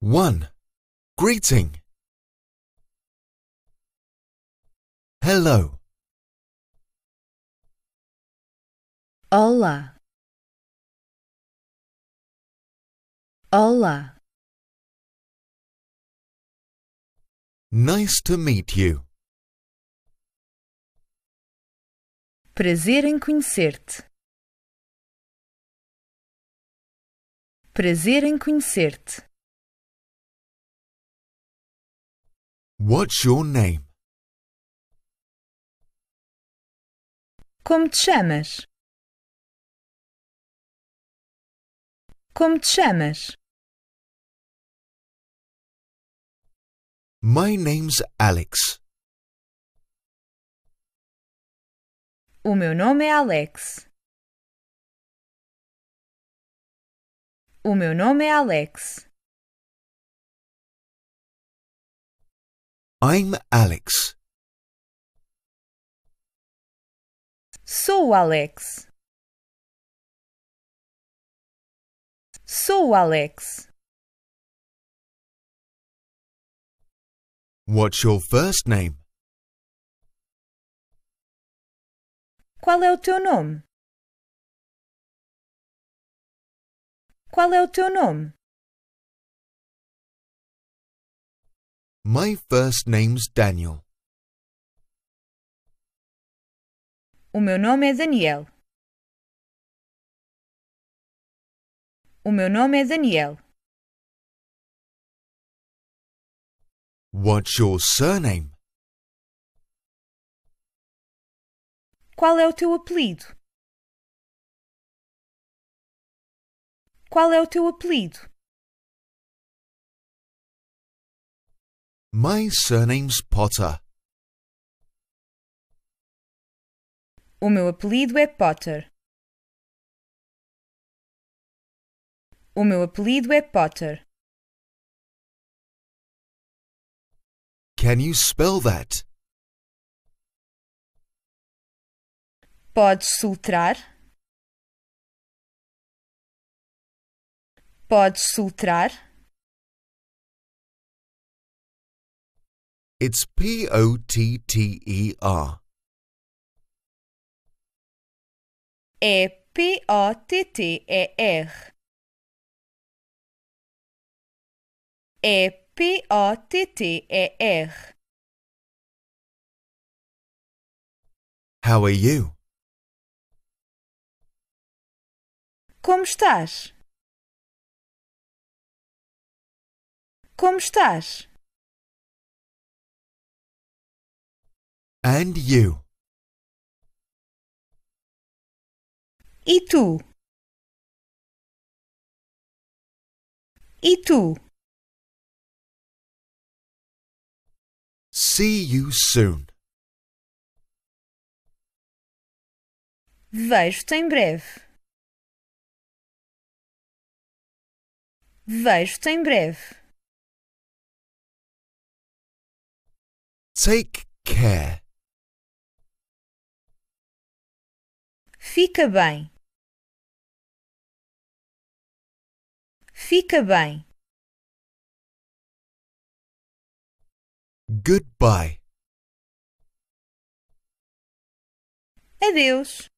1. Greeting Hello Hola Hola Nice to meet you. Prazer em conhecer-te. Prazer em conhecer-te. What's your name? Como te chamas? Como te chamas? My name's Alex. O meu nome é Alex. O meu nome é Alex. I'm Alex. Sou Alex. Sou Alex. What's your first name? Qual é o teu nome? Qual é o teu nome? My first name's Daniel. O meu nome é Daniel. O meu nome é Daniel. What's your surname? Qual é o teu apelido? Qual é o teu apelido? My surname's Potter. O meu apelido é Potter. O meu apelido é Potter. Can you spell that? Podes soltrar? Podes soltrar? It's P O T T E R. E P O T T E R. E P O T T E R. How are you? Como estás? Como estás? And you. E tu. E tu. See you soon. Vejo-te em breve. Vejo-te em breve. Take care. Fica bem. Fica bem. Goodbye. Adeus.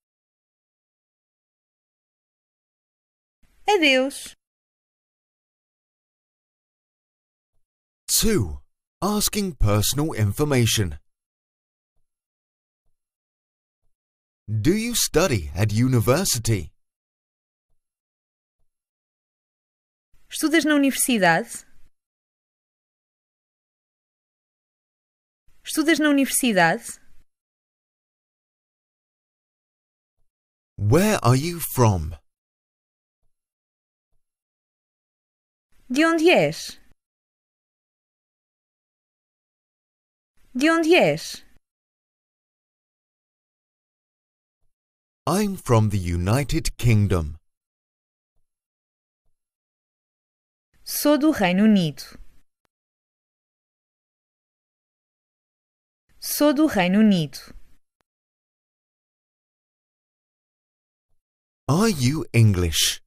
Adeus. Two. Asking personal information. Do you study at university? Estudas na universidade? Estudas na universidade? Where are you from? De onde és? De onde és? I'm from the United Kingdom. Sou do Reino Unido. Sou do Reino Unido. Are you English?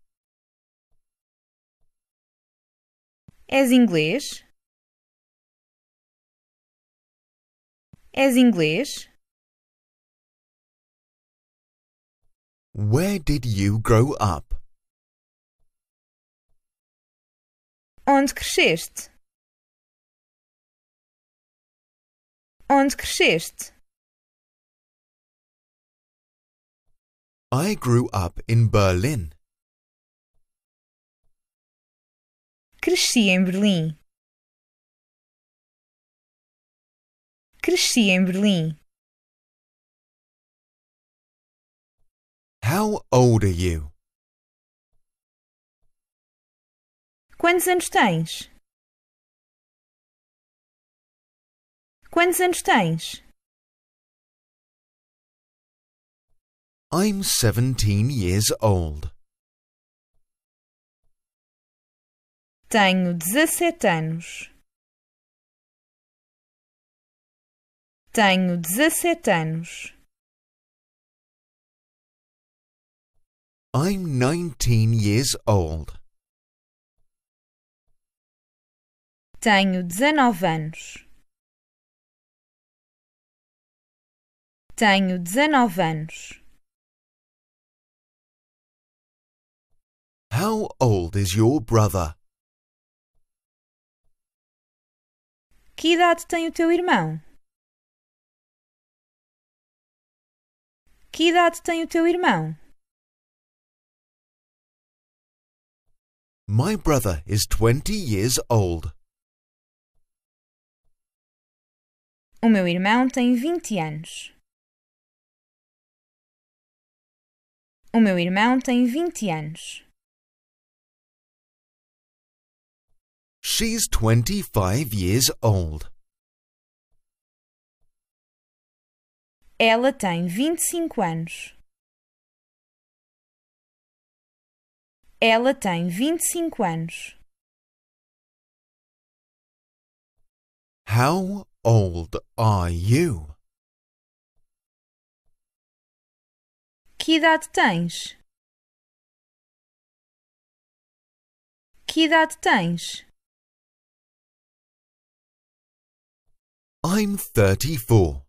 És inglês? És inglês? Where did you grow up? Onde cresceste? Onde cresceste? I grew up in Berlin. Cresci em Berlim. Cresci em Berlim. How old are you? Quantos anos tens? Quantos anos tens? I'm 17 years old. Tenho 17 anos. Tenho 17 anos. I'm 19 years old. Tenho 19 anos. Tenho 19 anos. How old is your brother? Que idade tem o teu irmão? Que idade tem o teu irmão? My brother is 20 years old. O meu irmão tem 20 anos. O meu irmão tem 20 anos. She's 25 years old. Ela tem 25 anos. Ela tem vinte e cinco anos. How old are you? Que idade tens? Que idade tens? I'm 34.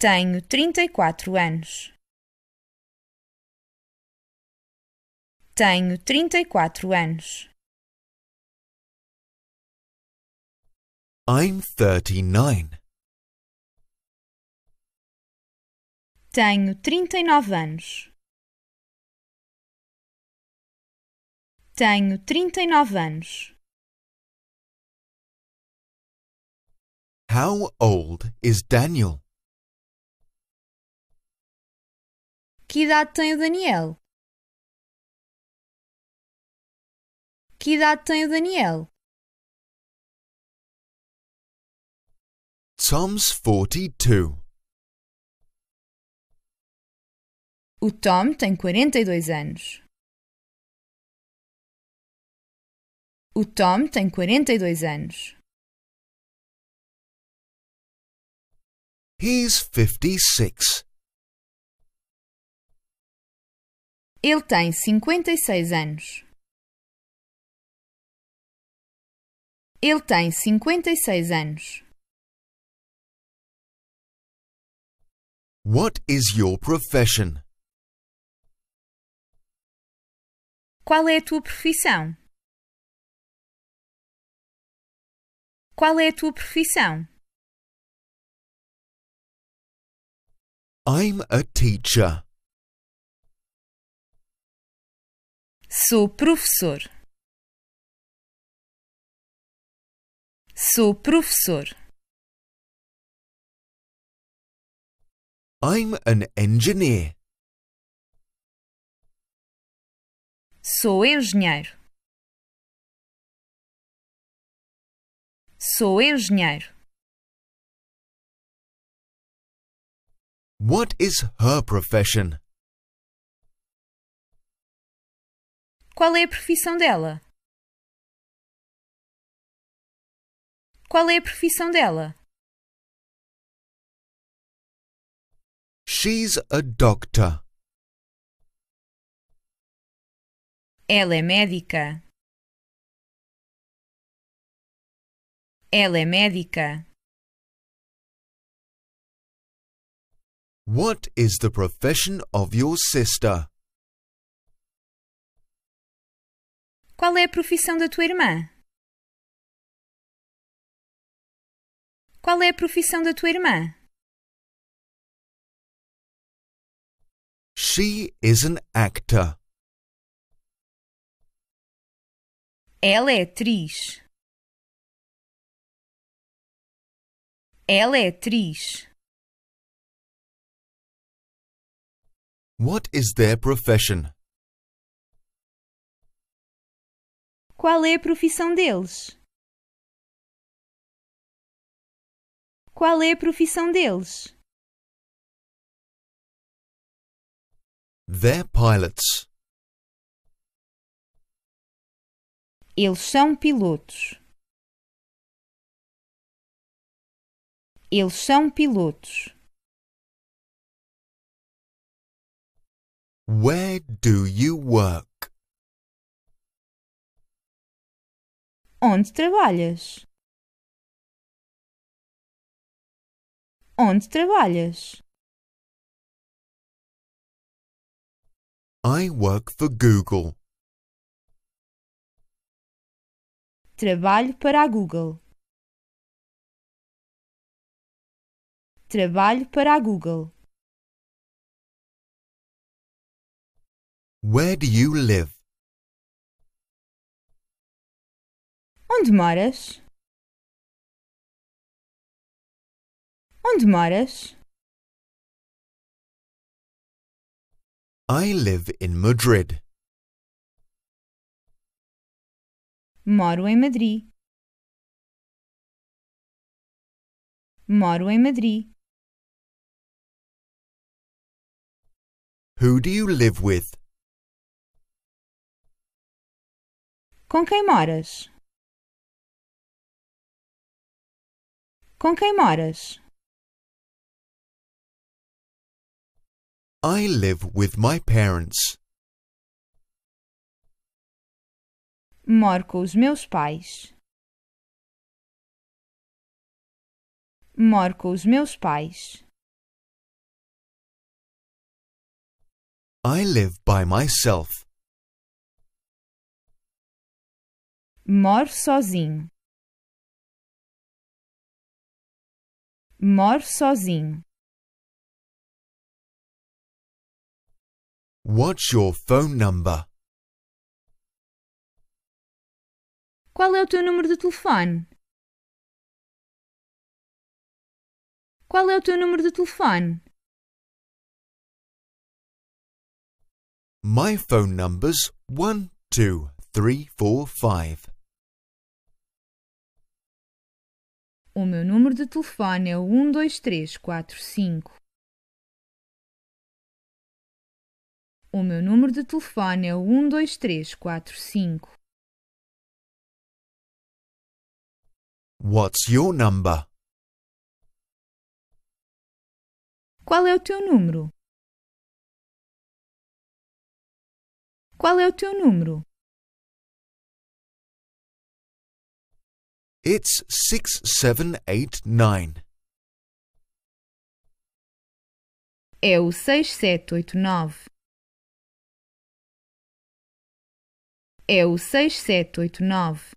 Tenho trinta e quatro anos. Tenho trinta e quatro anos. I'm 39. Tenho trinta e nove anos. Tenho trinta e nove anos. How old is Daniel? Que idade tem o Daniel? Que idade tem o Daniel? Tom's 42. O Tom tem 42 anos. O Tom tem 42 anos. He's 56. Ele tem 56 anos. Ele tem cinquenta e seis anos. What is your profession? Qual é a tua profissão? Qual é a tua profissão? I'm a teacher. Sou professor. Sou professor. I'm an engineer. Sou engenheiro. Sou engenheiro. What is her profession? Qual é a profissão dela? Qual é a profissão dela? She's a doctor. Ela é médica. Ela é médica. What is the profession of your sister? Qual é a profissão da tua irmã? Qual é a profissão da tua irmã? She is an actor. Ela é atriz. Ela é atriz. What is their profession? Qual é a profissão deles? Qual é a profissão deles? They're pilots. Eles são pilotos. Eles são pilotos. Where do you work? Onde trabalhas? Onde trabalhas? I work for Google. Trabalho para a Google. Trabalho para a Google. Where do you live? Onde moras? Onde moras? I live in Madrid. Moro em Madrid. Moro em Madrid. Who do you live with? Com quem moras? Com quem moras? I live with my parents. Moro com os meus pais. Moro com os meus pais. I live by myself. Moro sozinho. Moro sozinho. What's your phone number? Qual é o teu número de telefone? Qual é o teu número de telefone? My phone number's 12345. O meu número de telefone é o 12345. O meu número de telefone é o 12345. What's your number? Qual é o teu número? Qual é o teu número? It's six seven eight nine. É o seis sete oito nove. é o 6789.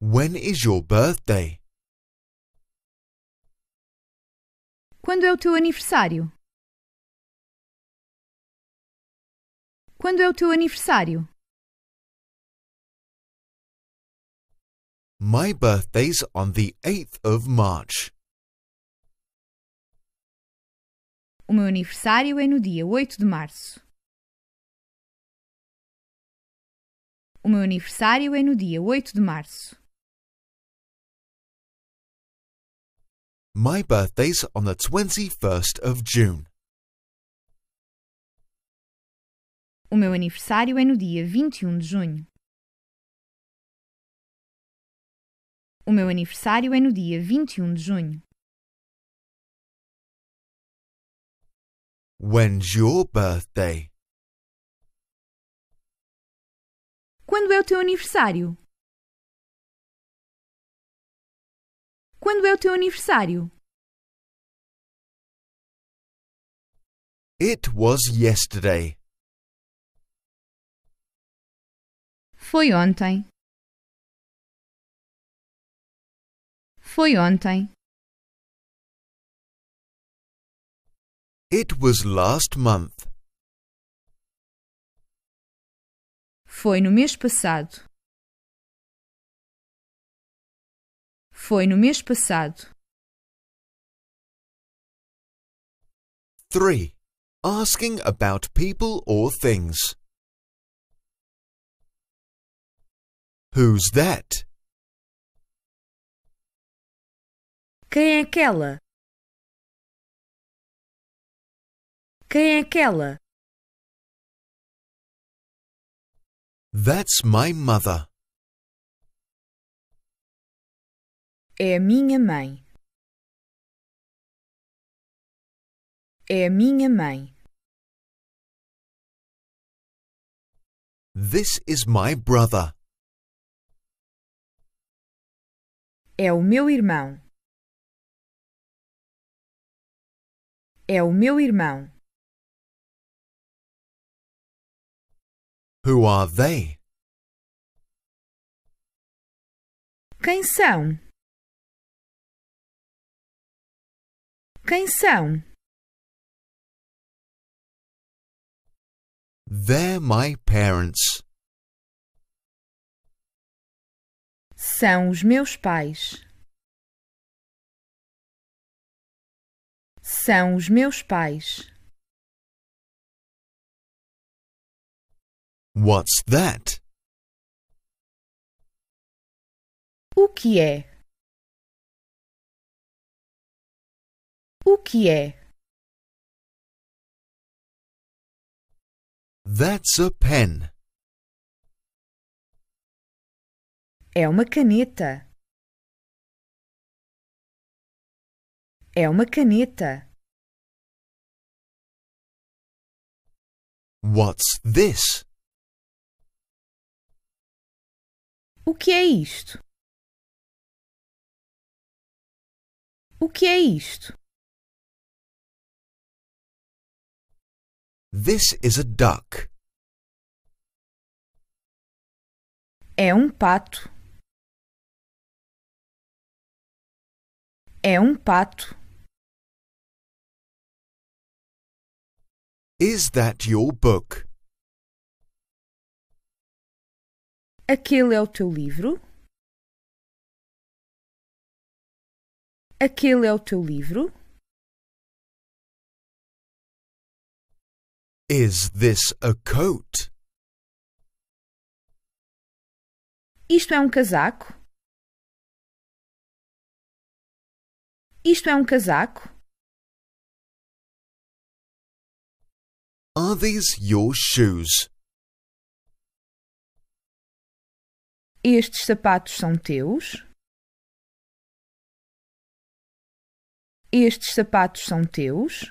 When is your birthday? Quando é o teu aniversário? Quando é o teu aniversário? My birthday's on the 8th of March. O meu aniversário é no dia 8 de março. O meu aniversário é no dia 8 de março. My birthday's on the 21st of June. O meu aniversário é no dia 21 de junho. O meu aniversário é no dia 21 de junho. When's your birthday? Quando é o teu aniversário? Quando é o teu aniversário? It was yesterday. Foi ontem. Foi ontem. It was last month. Foi no mês passado. Foi no mês passado. 3. Asking about people or things. Who's that? Quem é aquela? Quem é aquela? That's my mother. É a minha mãe. É a minha mãe. This is my brother. É o meu irmão. É o meu irmão. Who are they? Quem são? Quem são? They're my parents. São os meus pais. São os meus pais. What's that? O que é? O que é? That's a pen. É uma caneta. É uma caneta. What's this? O que é isto? O que é isto? This is a duck. É um pato. É um pato. Is that your book? Aquele é o teu livro. Aquele é o teu livro. Is this a coat? Isto é um casaco. Isto é um casaco. Are these your shoes? Estes sapatos são teus? Estes sapatos são teus?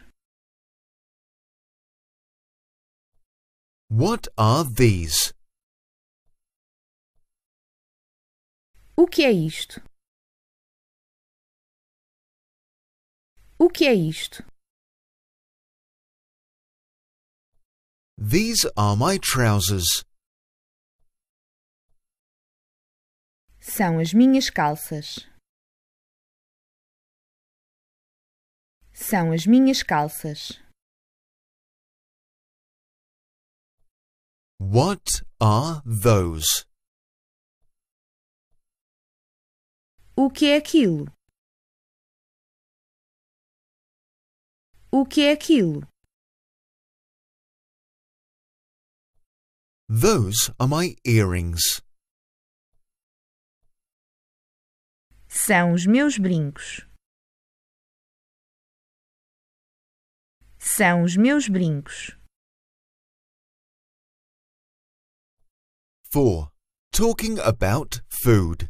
What are these? O que é isto? O que é isto? These are my trousers. São as minhas calças. São as minhas calças. What are those? O que é aquilo? O que é aquilo? Those are my earrings. São os meus brincos. São os meus brincos. 4. Talking about food.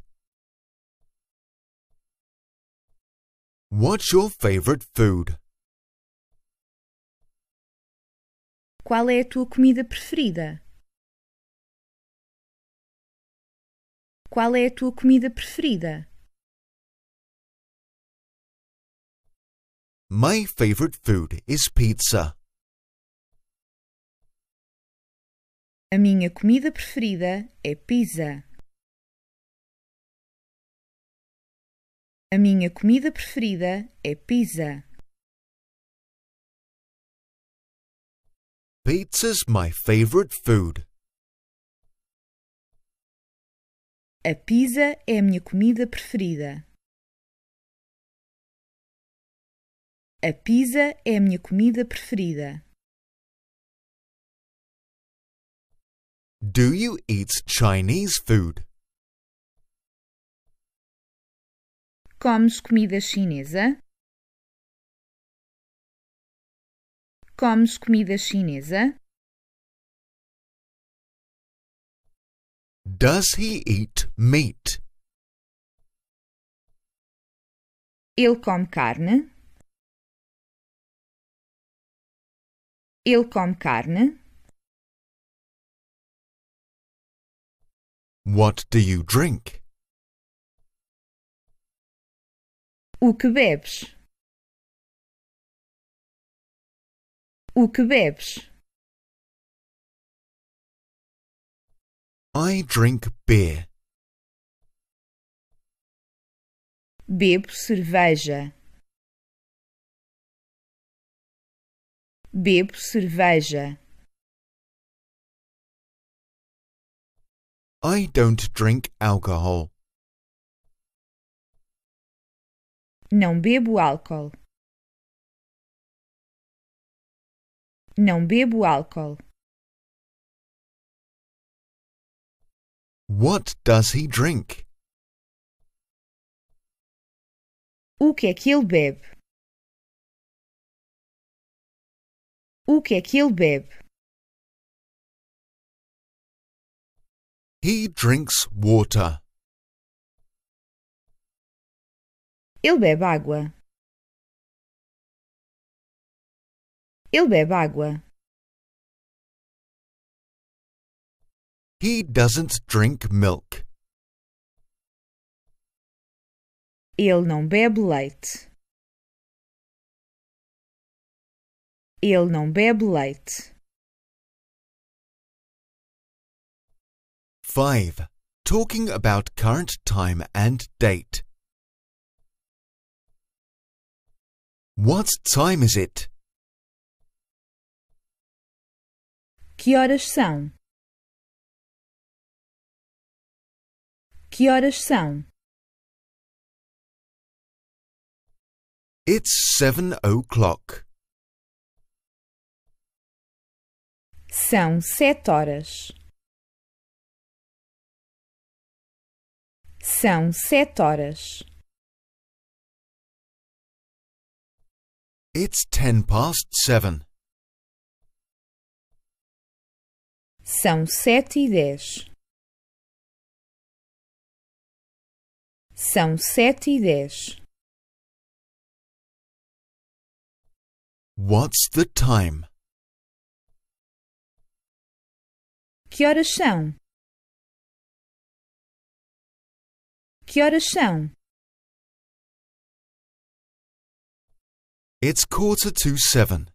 What's your favorite food? Qual é a tua comida preferida? Qual é a tua comida preferida? My favorite food is pizza. A minha comida preferida é pizza. A minha comida preferida é pizza. Pizza's my favorite food. A pizza é a minha comida preferida. A pizza é a minha comida preferida. Do you eat Chinese food? Comes comida chinesa? Comes comida chinesa? Does he eat meat? Ele come carne? Ele come carne. What do you drink? O que bebes? O que bebes? I drink beer. Bebo cerveja. Bebo cerveja. I don't drink alcohol. Não bebo álcool. Não bebo álcool. What does he drink? O que é que ele bebe? O que é que ele bebe? He drinks water. Ele bebe água. Ele bebe água. He doesn't drink milk. Ele não bebe leite. Ele não bebe 5. Talking about current time and date. What time is it? Que horas são? Que horas são? It's seven o'clock. São sete horas. São sete horas. It's ten past seven. São sete e dez. São sete e dez. What's the time? Que horas são? Que horas são? It's quarter to seven.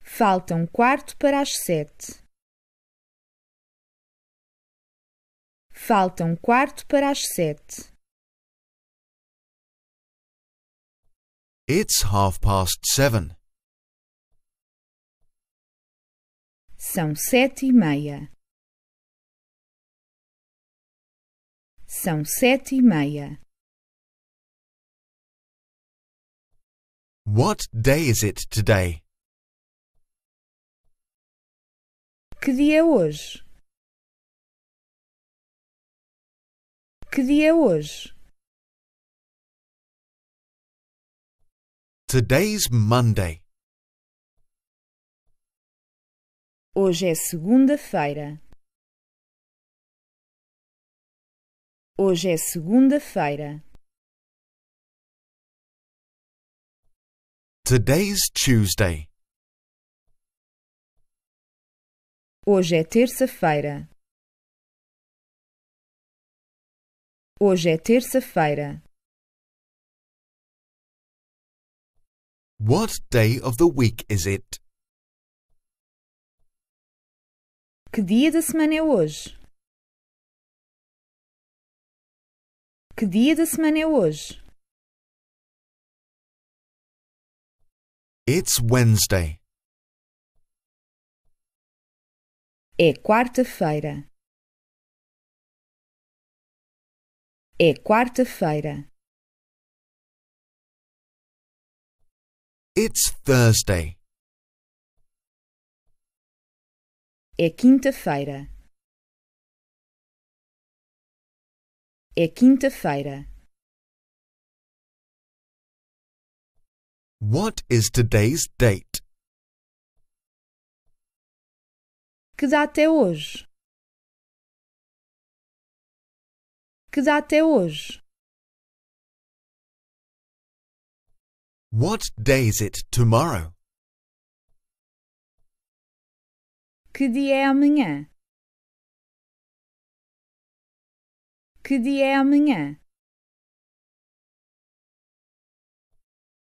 Falta um quarto para as sete. Falta um quarto para as sete. It's half past seven. São sete e meia. São sete e meia. What day is it today? Que dia é hoje? Que dia é hoje? Today's Monday. Hoje é segunda-feira. Hoje é segunda-feira. Today's Tuesday. Hoje é terça-feira. Hoje é terça-feira. What day of the week is it? Que dia da semana é hoje? Que dia da semana é hoje? It's Wednesday. É quarta-feira. É quarta-feira. It's Thursday. É quinta-feira. É quinta-feira. What is today's date? Que data é hoje? Que data é hoje? What day is it tomorrow? Que dia é amanhã? Que dia é amanhã?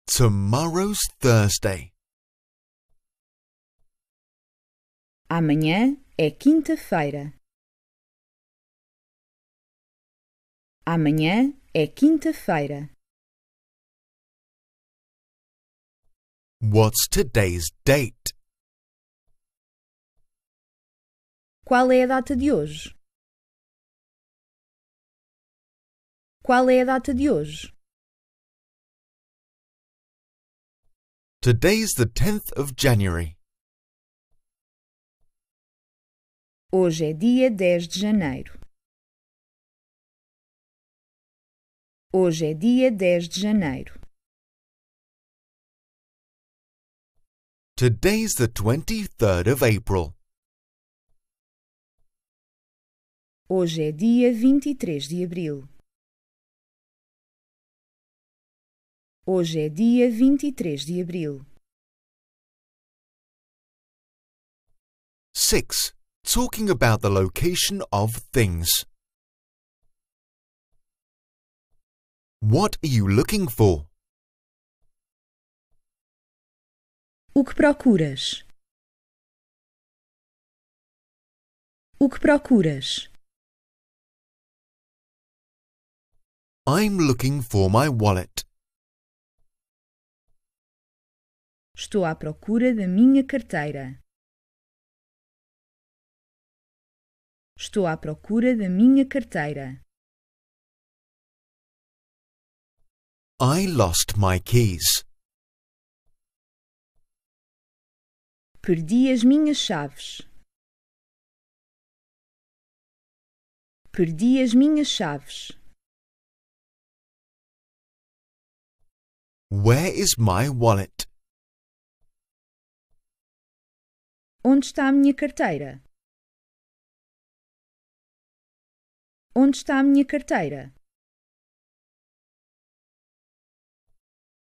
Tomorrow's Thursday. Amanhã é quinta-feira. Amanhã é quinta-feira. What's today's date? Qual é a data de hoje? Qual é a data de hoje? Today's the 10th of January. Hoje é dia 10 de janeiro. Hoje é dia 10 de janeiro. Today's the 23rd of April. Hoje é dia 23 de abril. Hoje é dia 23 de abril. 6. Talking about the location of things. What are you looking for? O que procuras? O que procuras? I'm looking for my wallet. Estou à procura da minha carteira. Estou à procura da minha carteira. I lost my keys. Perdi as minhas chaves. Perdi as minhas chaves. Where is my wallet? Onde está a minha carteira? Onde está a minha carteira?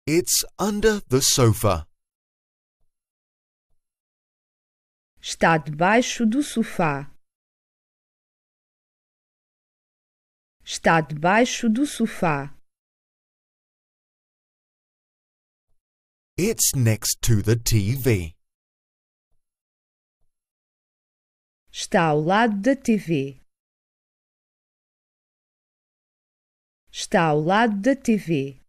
It's under the sofa. Está debaixo do sofá. Está debaixo do sofá. It's next to the TV. Está ao lado da TV. Está ao lado da TV.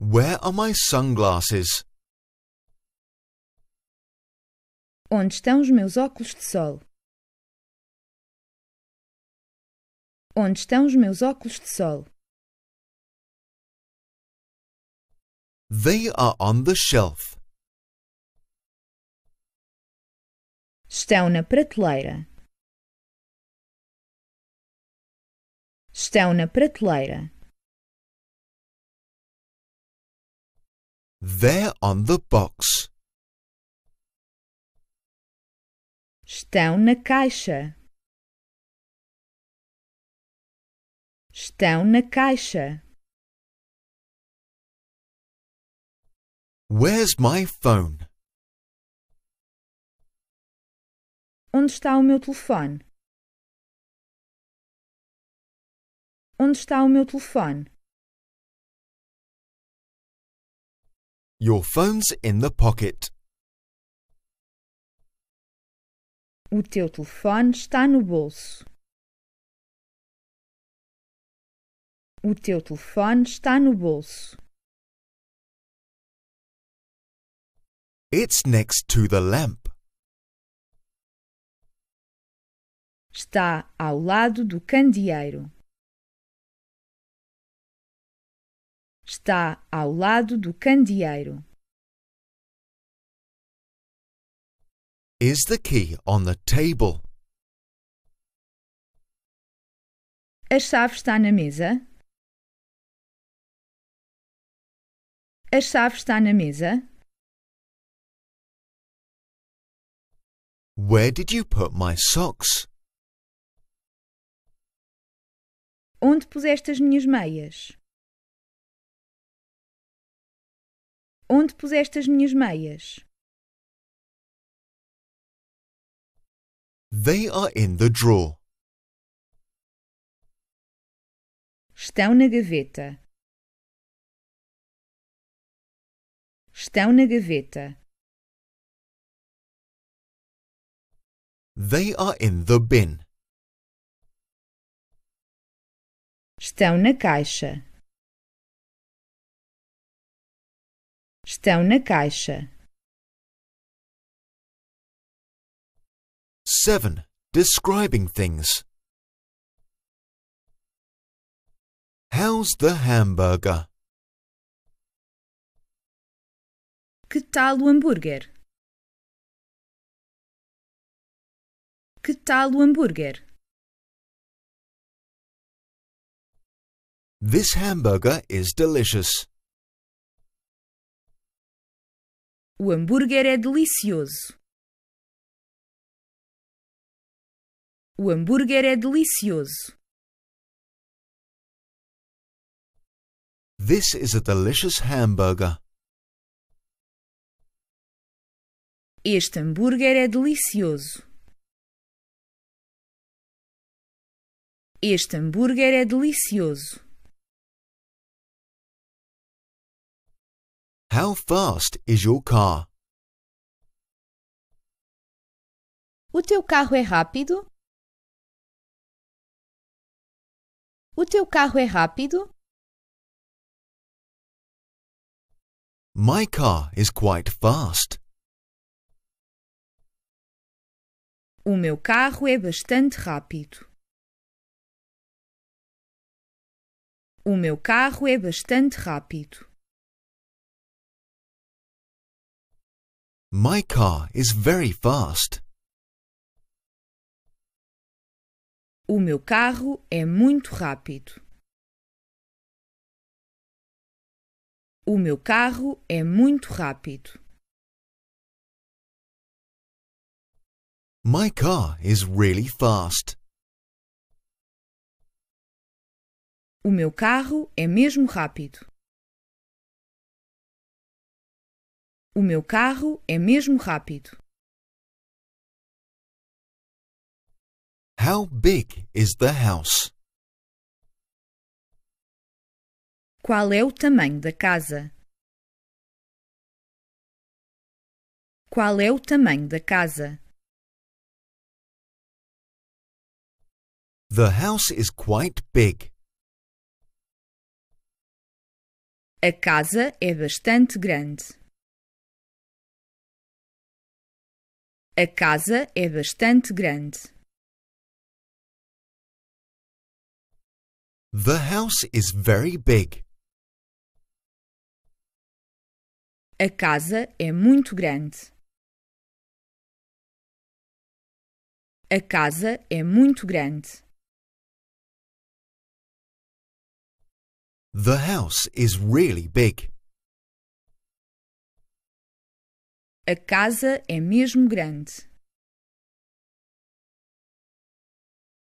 Where are my sunglasses? Onde estão os meus óculos de sol? Onde estão os meus óculos de sol? They are on the shelf. Estão na prateleira. Estão na prateleira. They're on the box. Estão na caixa. Estão na caixa. Where's my phone? Onde está o meu telefone? Onde está o meu telefone? Your phone's in the pocket. O teu telefone está no bolso. O teu telefone está no bolso. It's next to the lamp. Está ao lado do candeeiro. Está ao lado do candeeiro. Is the key on the table? A chave está na mesa? A chave está na mesa? Where did you put my socks? Onde puseste as minhas meias? Onde puseste as minhas meias? They are in the drawer. Estão na gaveta. Estão na gaveta. They are in the bin. Estão na caixa. Estão na caixa. 7. Describing things. How's the hamburger? Que tal o hambúrguer? Que tal o hambúrguer? This hamburger is delicious. O hambúrguer é delicioso. O hambúrguer é delicioso. This is a delicious hamburger. Este hambúrguer é delicioso. Este hambúrguer é delicioso. How fast is your car? O teu carro é rápido? O teu carro é rápido? My car is quite fast. O meu carro é bastante rápido. O meu carro é bastante rápido. My car is very fast. O meu carro é muito rápido. O meu carro é muito rápido. My car is really fast. O meu carro é mesmo rápido. O meu carro é mesmo rápido. How big is the house? Qual é o tamanho da casa? Qual é o tamanho da casa? The house is quite big. A casa é bastante grande. A casa é bastante grande. The house is very big. A casa é muito grande. A casa é muito grande. The house is really big. A casa é mesmo grande.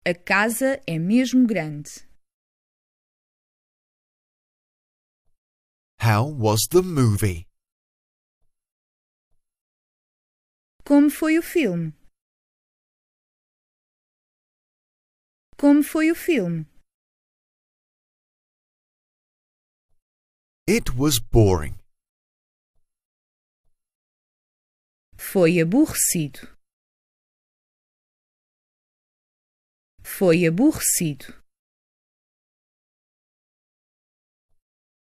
A casa é mesmo grande. How was the movie? Como foi o filme? Como foi o filme? It was boring. Foi aborrecido. Foi aborrecido.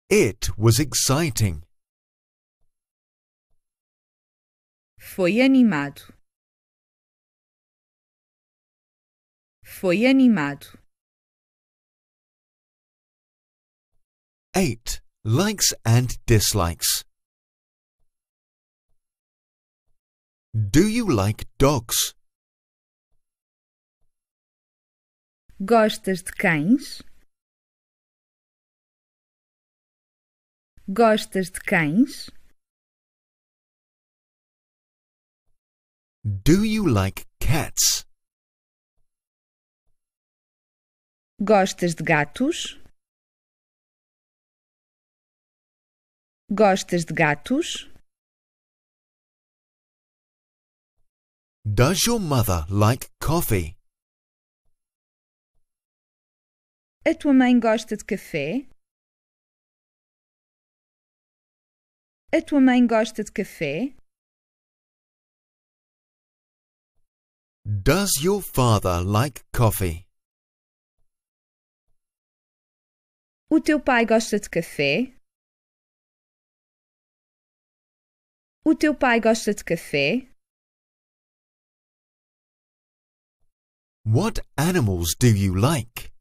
It was exciting. Foi animado. Foi animado. 8. Likes and dislikes. Do you like dogs? Gostas de cães? Gostas de cães? Do you like cats? Gostas de gatos? Gostas de gatos? Does your mother like coffee? A tua mãe gosta de café? A tua mãe gosta de café? Does your father like coffee? O teu pai gosta de café? O teu pai gosta de café? What animals do you like?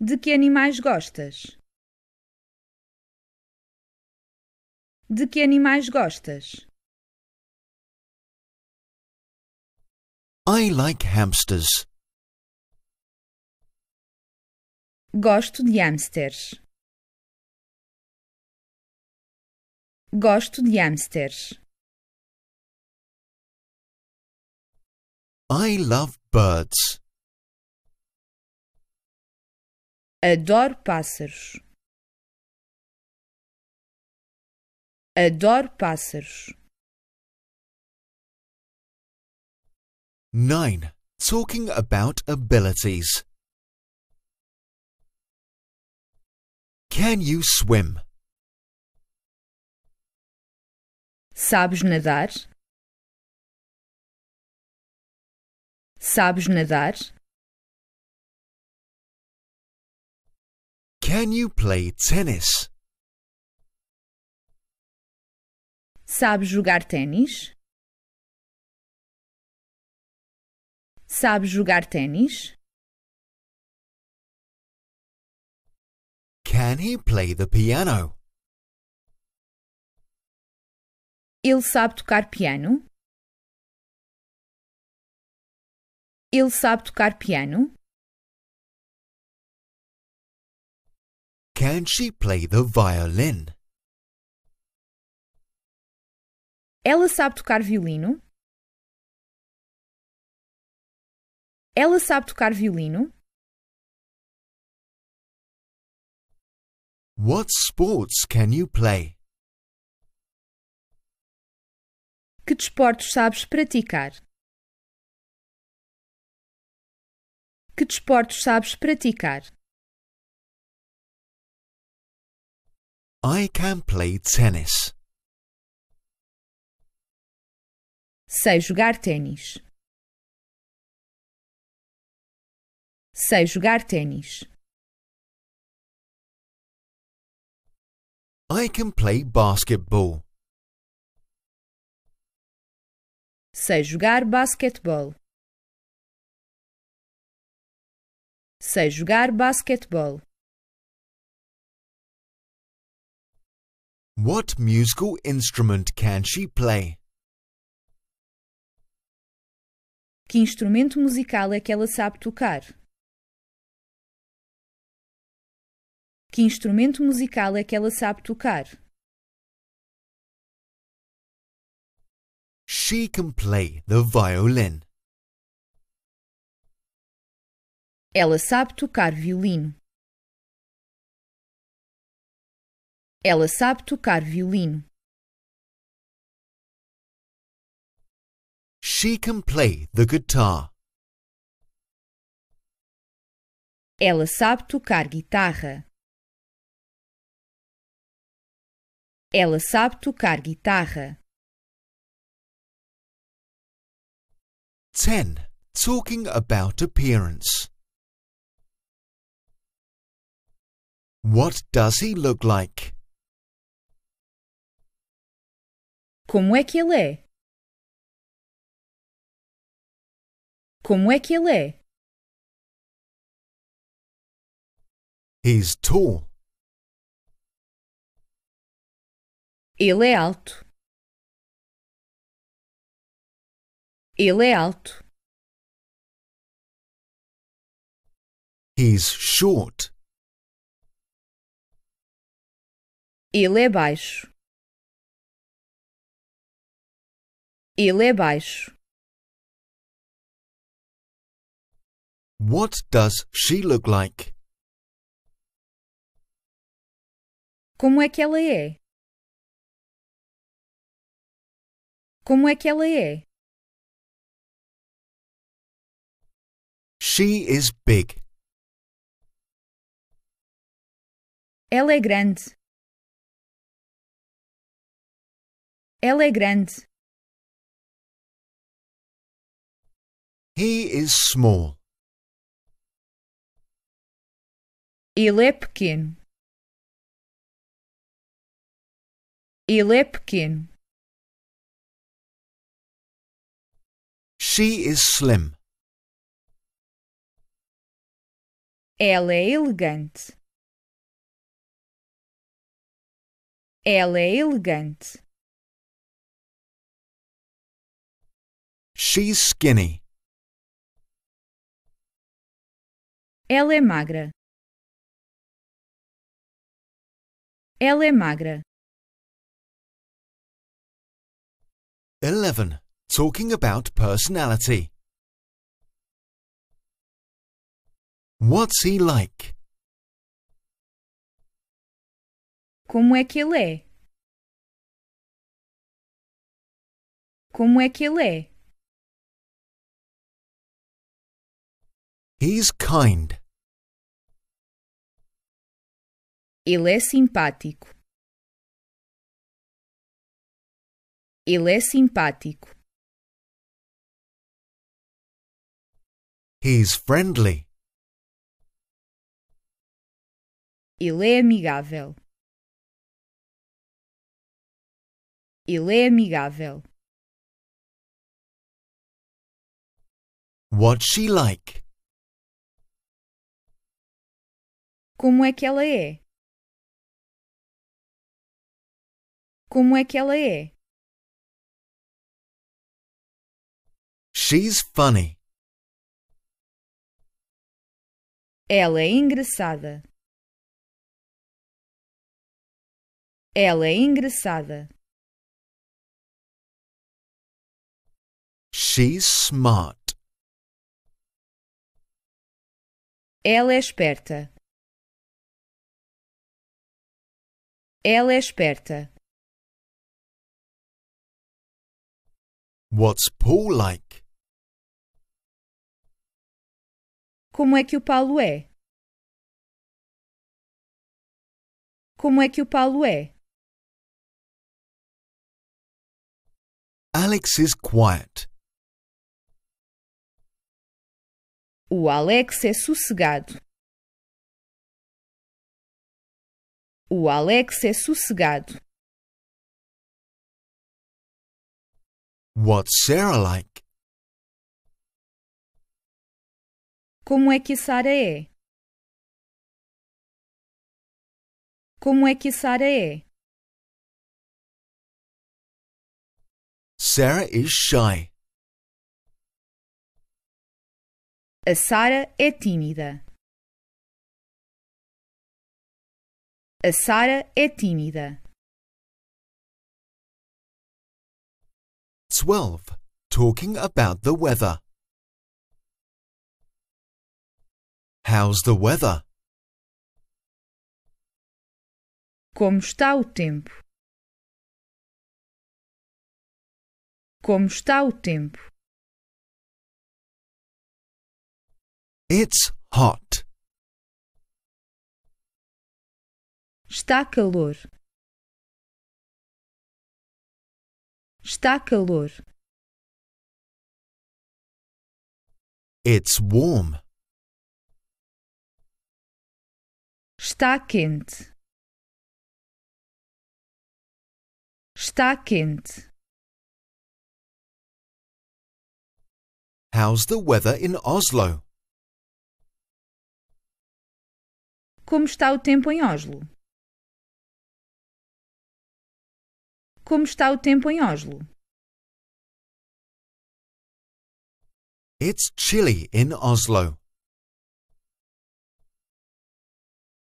De que animais gostas? De que animais gostas? I like hamsters. Gosto de hamsters. Gosto de hamsters. I love birds. Adoro pássaros. Adoro pássaros. 9. Talking about abilities. Can you swim? Sabes nadar? Sabes nadar? Can you play tennis? Sabes jogar ténis? Sabes jogar ténis? Can he play the piano? Ele sabe tocar piano? Ele sabe tocar piano? Can she play the violin? Ela sabe tocar violino? Ela sabe tocar violino? What sports can you play? Que desportos sabes praticar? Que desportos sabes praticar? I can play tennis. Sei jogar ténis. Sei jogar ténis. I can play basketball. Sei jogar basquetebol. Sei jogar basquetebol. What musical instrument can she play? Que instrumento musical é que ela sabe tocar? Que instrumento musical é que ela sabe tocar? She can play the violin. Ela sabe tocar violino. Ela sabe tocar violino. She can play the guitar. Ela sabe tocar guitarra. Ela sabe tocar guitarra. 10. Talking about appearance. What does he look like? Como é que ele é? Como é que ele é? He's tall. Ele é alto. Ele é alto. He's short. Ele é baixo. Ele é baixo. What does she look like? Como é que ela é? Como é que ela é? She is big. Ela é grande. Ela é grande. He is small. Ele é pequeno. Ele é pequeno. She is slim. Ela Elegant. elegante. Ela She's skinny. Ela é magra. Ela é magra. Eleven. Talking about personality. What's he like? Como é que ele é? Como é que ele é? He's kind. Ele é simpático. Ele é simpático. He's friendly. Ele é amigável. Ele é amigável. What's she like? Como é que ela é? Como é que ela é? She's funny. Ela é engraçada. Ela é engraçada. She's smart. Ela é esperta. Ela é esperta. What's Paul like? Como é que o Paulo é? Como é que o Paulo é? Alex is quiet. O Alex é sossegado. O Alex é sossegado. What's Sarah like? Como é que Sara é? Como é que Sara é? Sarah is shy. A Sara é tímida. A Sara é tímida. 12. Talking about the weather. How's the weather? Como está o tempo? Como está o tempo? It's hot. Está calor. Está calor. It's warm. Está quente. Está quente. How's the weather in Oslo? Como está o tempo em Oslo? Como está o tempo em Oslo? It's chilly in Oslo.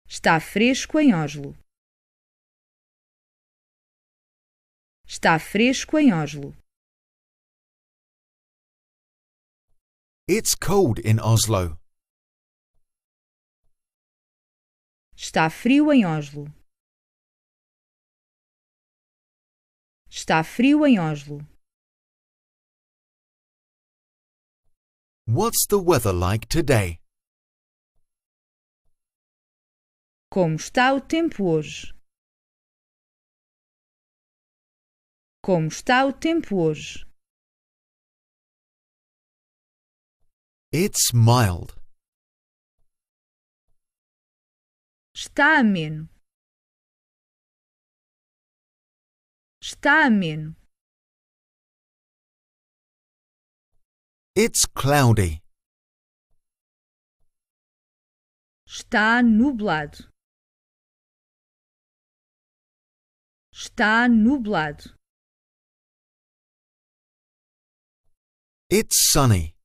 Está fresco em Oslo. Está fresco em Oslo. It's cold in Oslo. Está frio em Oslo. Está frio em Oslo. What's the weather like today? Como está o tempo hoje? Como está o tempo hoje? It's mild. Está Stamin. Stamin. It's cloudy. Está nublado. Está nublado. It's sunny.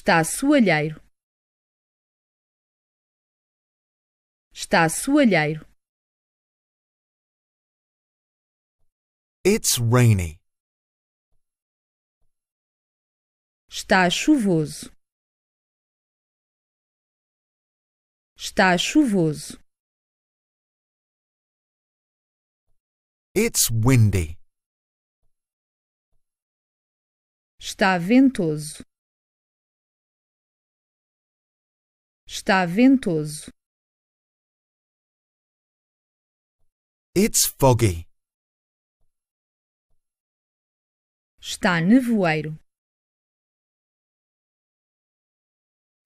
está soalheiro, está soalheiro. It's rainy. Está chuvoso. Está chuvoso. It's windy. Está ventoso. Está ventoso. It's foggy. Está nevoeiro.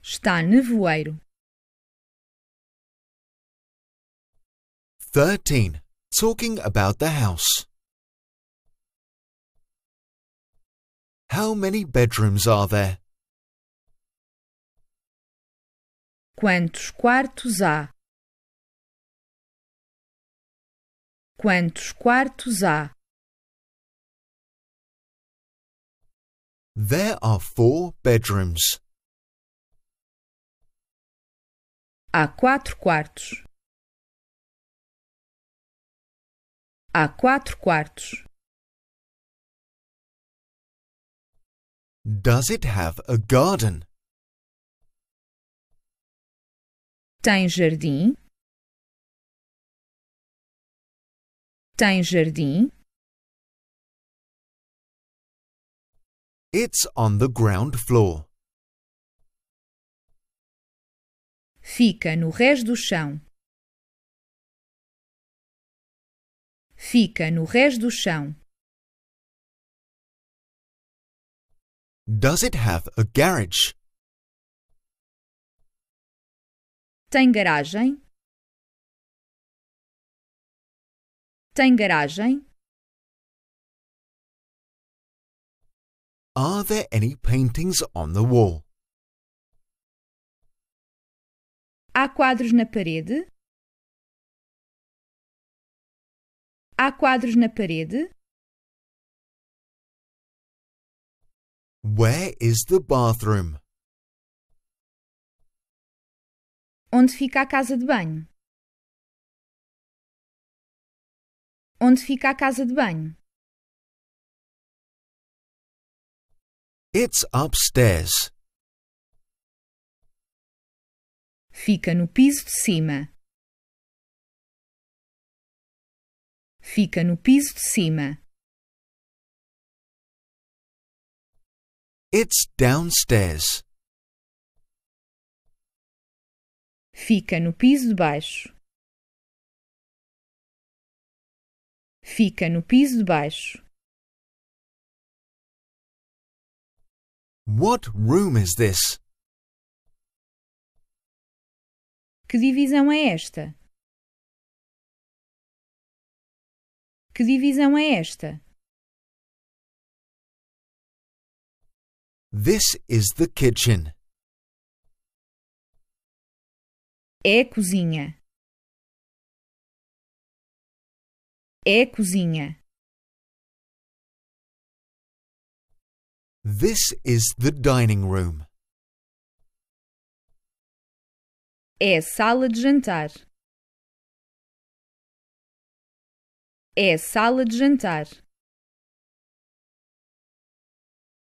Está nevoeiro. 13. Talking about the house. How many bedrooms are there? Quantos quartos há? Quantos quartos há? There are four bedrooms. Há quatro quartos. Há quatro quartos. Does it have a garden? tem jardim, tem jardim. It's on the ground floor. Fica no res do chão. Fica no res do chão. Does it have a garage? Tem garagem? Tem garagem? Are there any paintings on the wall? Há quadros na parede? Há quadros na parede? Where is the bathroom? Onde fica a casa de banho? Onde fica a casa de banho? It's upstairs. Fica no piso de cima. Fica no piso de cima. It's downstairs. Fica no piso de baixo. Fica no piso de baixo. What room is this? Que divisão é esta? Que divisão é esta? This is the kitchen. é cozinha, é cozinha. This is the dining room. É sala de jantar. É sala de jantar.